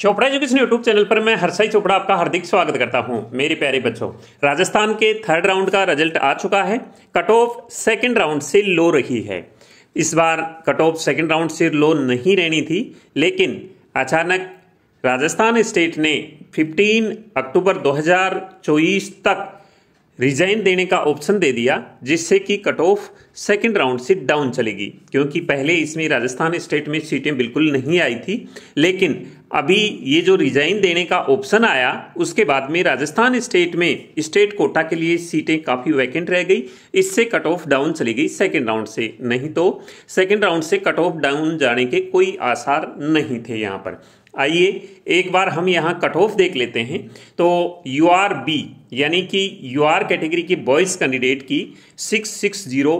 Chopra education YouTube channel पर मैं हरसाई चोपड़ा आपका हार्दिक स्वागत करता हूं मेरे प्यारे बच्चों राजस्थान के थर्ड राउंड का रिजल्ट आ चुका है कट ऑफ सेकेंड राउंड से लो रही है इस बार कट ऑफ सेकेंड राउंड से लो नहीं रहनी थी लेकिन अचानक राजस्थान स्टेट ने 15 अक्टूबर 2024 तक रिजाइन देने का ऑप्शन दे दिया जिससे कि कट ऑफ सेकेंड राउंड से डाउन चलेगी क्योंकि पहले इसमें राजस्थान स्टेट में सीटें बिल्कुल नहीं आई थी लेकिन अभी ये जो रिजाइन देने का ऑप्शन आया उसके बाद में राजस्थान स्टेट में स्टेट कोटा के लिए सीटें काफ़ी वैकेंट रह गई इससे कट ऑफ डाउन चली गई सेकेंड राउंड से नहीं तो सेकेंड राउंड से कट ऑफ डाउन जाने के कोई आसार नहीं थे यहाँ पर आइए एक बार हम यहाँ कट ऑफ देख लेते हैं तो यू आर बी यानी कि यू आर कैटेगरी की बॉयज़ कैंडिडेट की six six zero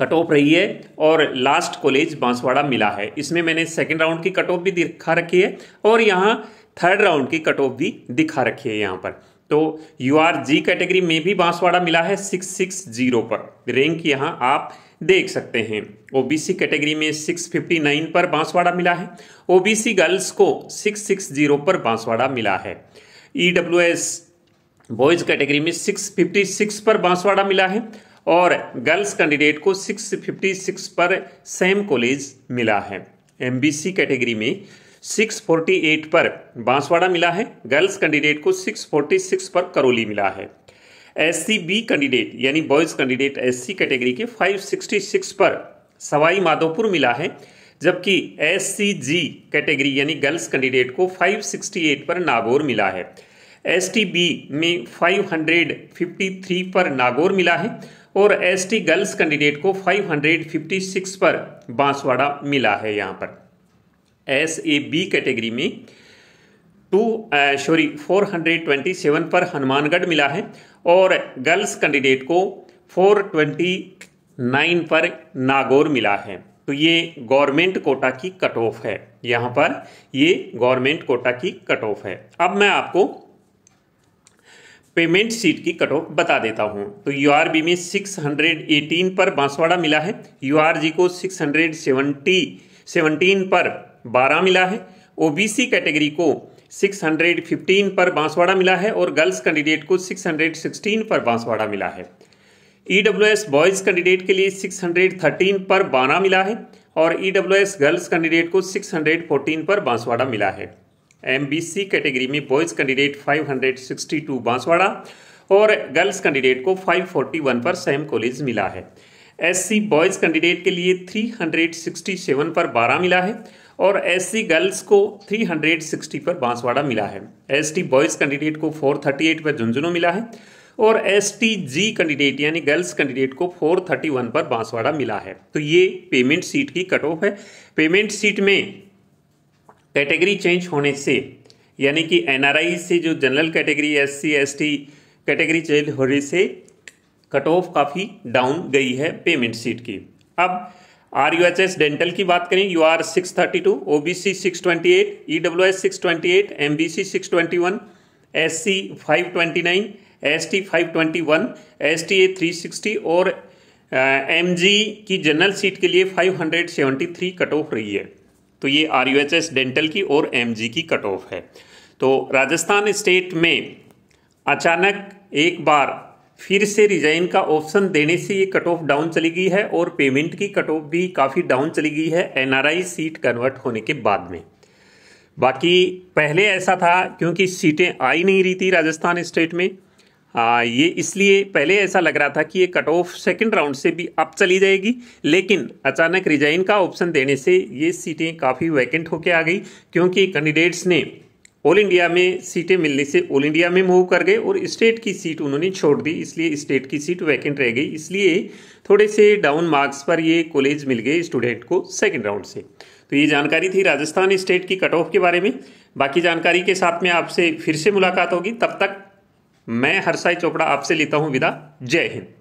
cut off रही है और लास्ट कॉलेज बांसवाड़ा मिला है इसमें मैंने सेकेंड राउंड की कट ऑफ भी दिखा रखी है और यहाँ थर्ड राउंड की कट ऑफ भी दिखा रखी है यहाँ पर तो यू आर जी कैटेगरी में भी बांसवाड़ा मिला है सिक्स सिक्स जीरो पर रैंक यहाँ आप देख सकते हैं ओबीसी कैटेगरी में 659 पर बांसवाड़ा मिला है ओबीसी गर्ल्स को 660 पर बांसवाड़ा मिला है ईडब्ल्यूएस बॉयज कैटेगरी में 656 पर बांसवाड़ा मिला है और गर्ल्स कैंडिडेट को 656 पर सेम कॉलेज मिला है एमबीसी कैटेगरी में 648 पर बांसवाड़ा मिला है गर्ल्स कैंडिडेट को 646 पर करौली मिला है एस कैंडिडेट यानी बॉयज कैंडिडेट एस कैटेगरी के 566 पर सवाई माधोपुर मिला है जबकि एस कैटेगरी यानी गर्ल्स कैंडिडेट को 568 पर नागौर मिला है एस बी में 553 पर नागौर मिला है और एस गर्ल्स कैंडिडेट को 556 पर बांसवाड़ा मिला है यहाँ पर एस ए बी कैटेगरी में two sorry four hundred twenty seven पर हनुमानगढ़ मिला है और गर्ल्स कैंडिडेट को फोर ट्वेंटी नाइन पर नागौर मिला है तो ये गवर्नमेंट कोटा की कट ऑफ है यहाँ पर ये गवर्नमेंट कोटा की कट ऑफ है अब मैं आपको पेमेंट सीट की कट ऑफ बता देता हूँ तो यू में 618 पर बांसवाड़ा मिला है यू को 670 17 पर 12 मिला है ओबीसी कैटेगरी को 615 पर बांसवाड़ा मिला है और गर्ल्स कैंडिडेट को 616 पर बांसवाड़ा मिला है ई e बॉयज़ कैंडिडेट के लिए 613 पर बाना मिला है और ई e गर्ल्स कैंडिडेट को 614 पर बांसवाड़ा मिला है एम कैटेगरी में बॉयज़ कैंडिडेट 562 बांसवाड़ा और गर्ल्स कैंडिडेट को 541 पर सैम कॉलेज मिला है एससी बॉयज़ कैंडिडेट के लिए 367 पर 12 मिला है और एससी गर्ल्स को 360 पर बांसवाड़ा मिला है एसटी बॉयज़ कैंडिडेट को 438 पर झुंझुनू मिला है और एस टी जी कैंडिडेट यानी गर्ल्स कैंडिडेट को 431 पर बांसवाड़ा मिला है तो ये पेमेंट सीट की कट ऑफ है पेमेंट सीट में कैटेगरी चेंज होने से यानी कि एनआरआई से जो general category S C S T category change होने से कट ऑफ काफ़ी डाउन गई है पेमेंट सीट की अब R U H S dental की बात करें U R six thirty two O B C six twenty eight E W S six twenty eight M B C six twenty one S C five twenty nine S T five twenty one S T A three sixty और M G की general seat के लिए five hundred seventy three cut off रही है तो ये R U H S dental की और एम जी की कट ऑफ है तो राजस्थान स्टेट में अचानक एक बार फिर से रिजाइन का ऑप्शन देने से ये कट ऑफ डाउन चली गई है और पेमेंट की कट ऑफ भी काफ़ी डाउन चली गई है एनआरआई सीट कन्वर्ट होने के बाद में बाकी पहले ऐसा था क्योंकि सीटें आई नहीं रही थी राजस्थान स्टेट में आ, ये इसलिए पहले ऐसा लग रहा था कि ये कट ऑफ सेकेंड राउंड से भी अप चली जाएगी लेकिन अचानक रिजाइन का ऑप्शन देने से ये सीटें काफ़ी वैकेंट होके आ गई क्योंकि कैंडिडेट्स ने ऑल इंडिया में सीटें मिलने से ऑल इंडिया में मूव कर गए और स्टेट की सीट उन्होंने छोड़ दी इसलिए स्टेट की सीट वैकेंट रह गई इसलिए थोड़े से डाउन मार्क्स पर ये कॉलेज मिल गए स्टूडेंट को सेकेंड राउंड से तो ये जानकारी थी राजस्थान स्टेट की कट ऑफ के बारे में बाकी जानकारी के साथ में आपसे फिर से मुलाकात होगी तब तक मैं हरसाई चोपड़ा आपसे लेता हूँ विदा जय हिंद